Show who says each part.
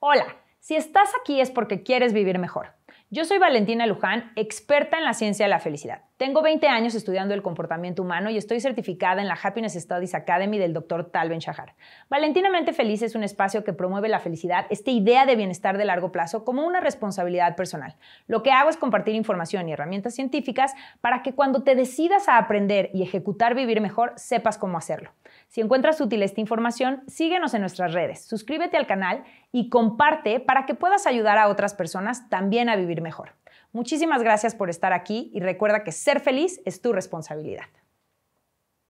Speaker 1: Hola, si estás aquí es porque quieres vivir mejor. Yo soy Valentina Luján, experta en la ciencia de la felicidad. Tengo 20 años estudiando el comportamiento humano y estoy certificada en la Happiness Studies Academy del Dr. Tal Ben Shahar. Valentinamente Feliz es un espacio que promueve la felicidad, esta idea de bienestar de largo plazo, como una responsabilidad personal. Lo que hago es compartir información y herramientas científicas para que cuando te decidas a aprender y ejecutar vivir mejor, sepas cómo hacerlo. Si encuentras útil esta información, síguenos en nuestras redes, suscríbete al canal y comparte para que puedas ayudar a otras personas también a vivir mejor. Muchísimas gracias por estar aquí y recuerda que ser feliz es tu responsabilidad.